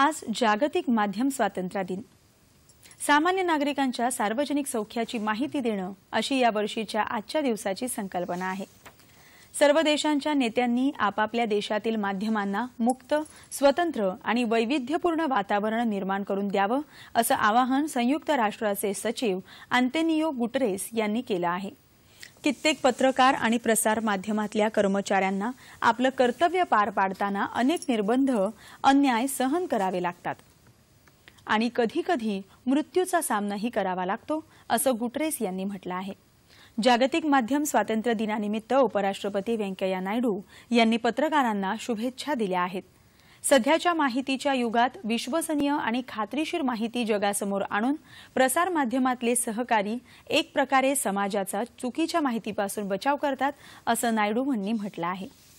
आज जागतिक माध्यम स्वातंत्र्य दिन सामान्य नागरिकांच्या सार्वजनिक सौख्याची माहिती देणं अशी यावर्षीच्या आजच्या दिवसाची संकल्पना आहे सर्व देशांच्या नेत्यांनी आपापल्या देशातील माध्यमांना मुक्त स्वतंत्र आणि वैविध्यपूर्ण वातावरण निर्माण करून द्यावं असं आवाहन संयुक्त राष्ट्राचे सचिव आंतेनियो गुटरेस यांनी केलं आहे कित्येक पत्रकार आणि प्रसार माध्यमातल्या कर्मचाऱ्यांना आपलं कर्तव्य पार पाडताना अनेक निर्बंध अन्याय सहन करावे लागतात आणि कधीकधी मृत्यूचा सामनाही करावा लागतो असं गुटरेस यांनी म्हटलं आहे जागतिक माध्यम स्वातंत्र्य दिनानिमित्त उपराष्ट्रपती व्यंकय्या नायडू यांनी पत्रकारांना शुभेच्छा दिल्या आहेत सध्याच्या माहितीच्या युगात विश्वसनीय आणि खात्रीशीर माहिती जगासमोर आणून प्रसारमाध्यमातले सहकारी एक प्रकारे समाजाचा चुकीच्या माहितीपासून बचाव करतात असं नायडू यांनी म्हटलं आहे